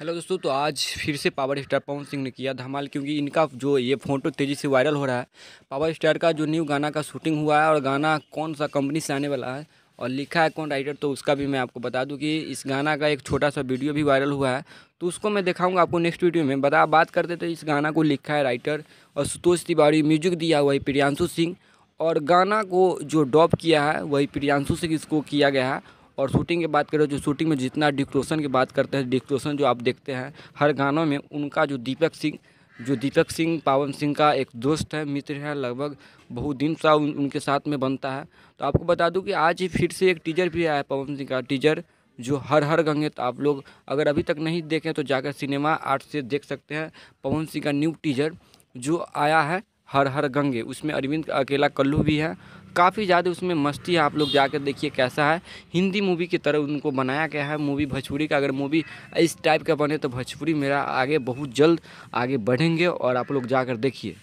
hello दोस्तों तो आज फिर से पावर स्टार पवन सिंह ने किया धमाल क्योंकि इनका जो ये फ़ोटो तेज़ी से वायरल हो रहा है पावर स्टार का जो न्यू गाना का शूटिंग हुआ है और गाना कौन सा कंपनी से आने वाला है और लिखा है कौन राइटर तो उसका भी मैं आपको बता दूं कि इस गाना का एक छोटा सा वीडियो भी वायरल हुआ है तो उसको मैं दिखाऊंगा आपको नेक्स्ट वीडियो में बता बात करते तो इस गाना को लिखा है राइटर और सुतोष तिवारी म्यूजिक दिया हुआ है प्रियांशु सिंह और गाना को जो डॉप किया है वही प्रियांशु सिंह इसको किया गया है और शूटिंग की बात करें जो शूटिंग में जितना डिक्रोशन की बात करते हैं डिक्रोशन जो आप देखते हैं हर गानों में उनका जो दीपक सिंह जो दीपक सिंह पावन सिंह का एक दोस्त है मित्र है लगभग बहुत दिन सा उन, उनके साथ में बनता है तो आपको बता दूं कि आज ही फिर से एक टीजर भी आया है पवन सिंह का टीजर जो हर हर गंगे तो आप लोग अगर अभी तक नहीं देखें तो जाकर सिनेमा आर्ट से देख सकते हैं पवन सिंह का न्यू टीजर जो आया है हर हर गंगे उसमें अरविंद अकेला कल्लू भी है काफ़ी ज़्यादा उसमें मस्ती है आप लोग जाकर देखिए कैसा है हिंदी मूवी की तरह उनको बनाया गया है मूवी भोजपुरी का अगर मूवी इस टाइप का बने तो भोजपुरी मेरा आगे बहुत जल्द आगे बढ़ेंगे और आप लोग जाकर देखिए